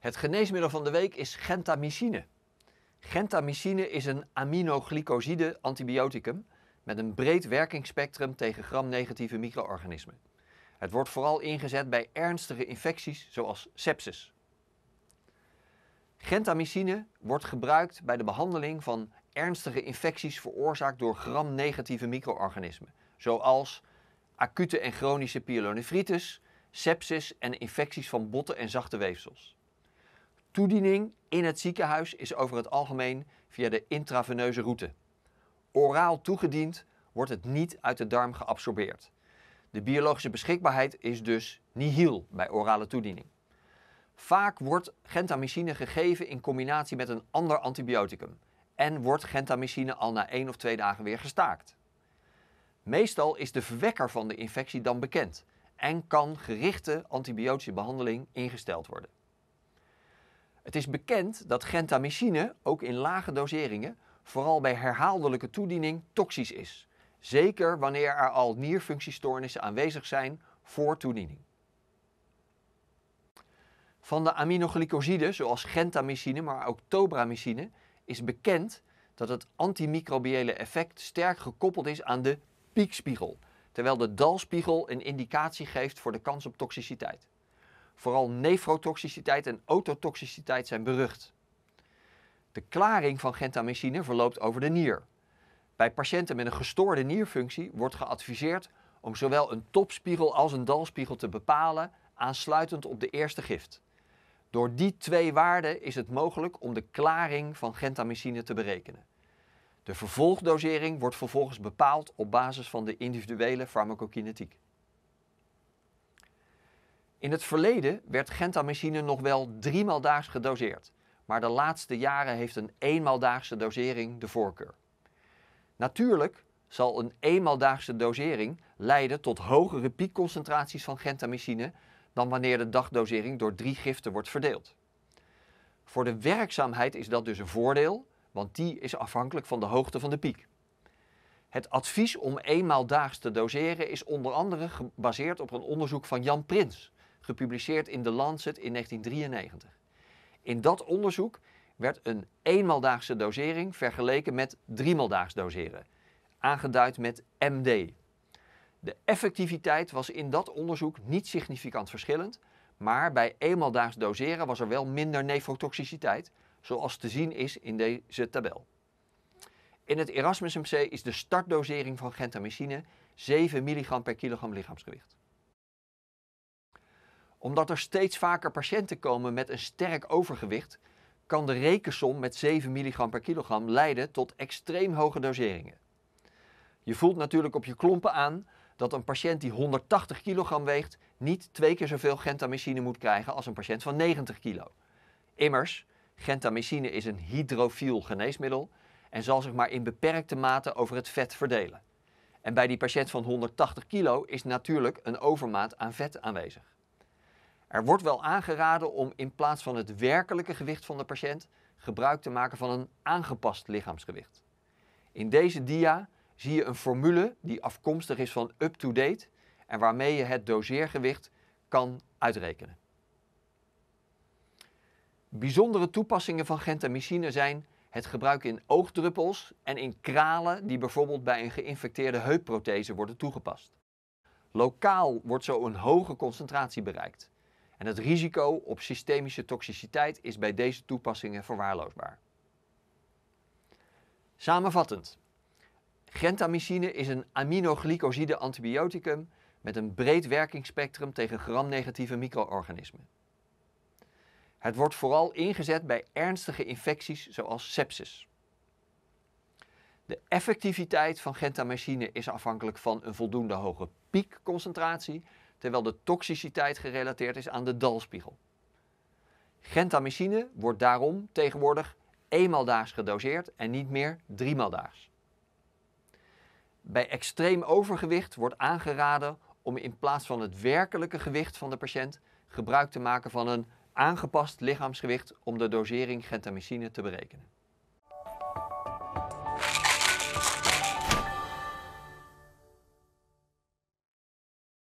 Het geneesmiddel van de week is gentamicine. Gentamicine is een aminoglycoside antibioticum met een breed werkingsspectrum tegen gramnegatieve micro-organismen. Het wordt vooral ingezet bij ernstige infecties zoals sepsis. Gentamicine wordt gebruikt bij de behandeling van ernstige infecties veroorzaakt door gramnegatieve micro-organismen, zoals acute en chronische pyelonefritis, sepsis en infecties van botten en zachte weefsels. Toediening in het ziekenhuis is over het algemeen via de intraveneuze route. Oraal toegediend wordt het niet uit de darm geabsorbeerd. De biologische beschikbaarheid is dus nihil bij orale toediening. Vaak wordt gentamicine gegeven in combinatie met een ander antibioticum en wordt gentamicine al na één of twee dagen weer gestaakt. Meestal is de verwekker van de infectie dan bekend en kan gerichte antibiotische behandeling ingesteld worden. Het is bekend dat gentamicine, ook in lage doseringen, vooral bij herhaaldelijke toediening toxisch is. Zeker wanneer er al nierfunctiestoornissen aanwezig zijn voor toediening. Van de aminoglycosiden, zoals gentamicine, maar ook tobramicine, is bekend dat het antimicrobiële effect sterk gekoppeld is aan de piekspiegel, terwijl de dalspiegel een indicatie geeft voor de kans op toxiciteit. Vooral nefrotoxiciteit en ototoxiciteit zijn berucht. De klaring van gentamicine verloopt over de nier. Bij patiënten met een gestoorde nierfunctie wordt geadviseerd om zowel een topspiegel als een dalspiegel te bepalen aansluitend op de eerste gift. Door die twee waarden is het mogelijk om de klaring van gentamicine te berekenen. De vervolgdosering wordt vervolgens bepaald op basis van de individuele farmacokinetiek. In het verleden werd gentamicine nog wel driemaal daags gedoseerd, maar de laatste jaren heeft een eenmaaldaagse dosering de voorkeur. Natuurlijk zal een eenmaaldaagse dosering leiden tot hogere piekconcentraties van gentamicine dan wanneer de dagdosering door drie giften wordt verdeeld. Voor de werkzaamheid is dat dus een voordeel, want die is afhankelijk van de hoogte van de piek. Het advies om eenmaal daags te doseren is onder andere gebaseerd op een onderzoek van Jan Prins, gepubliceerd in The Lancet in 1993. In dat onderzoek werd een eenmaaldaagse dosering vergeleken met driemaaldaags doseren, aangeduid met MD. De effectiviteit was in dat onderzoek niet significant verschillend, maar bij eenmaldaags doseren was er wel minder nefotoxiciteit, zoals te zien is in deze tabel. In het Erasmus MC is de startdosering van gentamicine 7 mg per kilogram lichaamsgewicht omdat er steeds vaker patiënten komen met een sterk overgewicht, kan de rekensom met 7 milligram per kilogram leiden tot extreem hoge doseringen. Je voelt natuurlijk op je klompen aan dat een patiënt die 180 kilogram weegt niet twee keer zoveel gentamicine moet krijgen als een patiënt van 90 kilo. Immers, gentamicine is een hydrofiel geneesmiddel en zal zich maar in beperkte mate over het vet verdelen. En bij die patiënt van 180 kilo is natuurlijk een overmaat aan vet aanwezig. Er wordt wel aangeraden om in plaats van het werkelijke gewicht van de patiënt gebruik te maken van een aangepast lichaamsgewicht. In deze dia zie je een formule die afkomstig is van UpToDate en waarmee je het doseergewicht kan uitrekenen. Bijzondere toepassingen van gentamicine zijn het gebruik in oogdruppels en in kralen die bijvoorbeeld bij een geïnfecteerde heupprothese worden toegepast. Lokaal wordt zo een hoge concentratie bereikt. En het risico op systemische toxiciteit is bij deze toepassingen verwaarloosbaar. Samenvattend. Gentamicine is een aminoglycoside antibioticum met een breed werkingsspectrum tegen gramnegatieve micro-organismen. Het wordt vooral ingezet bij ernstige infecties zoals sepsis. De effectiviteit van gentamicine is afhankelijk van een voldoende hoge piekconcentratie terwijl de toxiciteit gerelateerd is aan de dalspiegel. Gentamicine wordt daarom tegenwoordig eenmaal daags gedoseerd en niet meer driemaal daags. Bij extreem overgewicht wordt aangeraden om in plaats van het werkelijke gewicht van de patiënt gebruik te maken van een aangepast lichaamsgewicht om de dosering gentamicine te berekenen.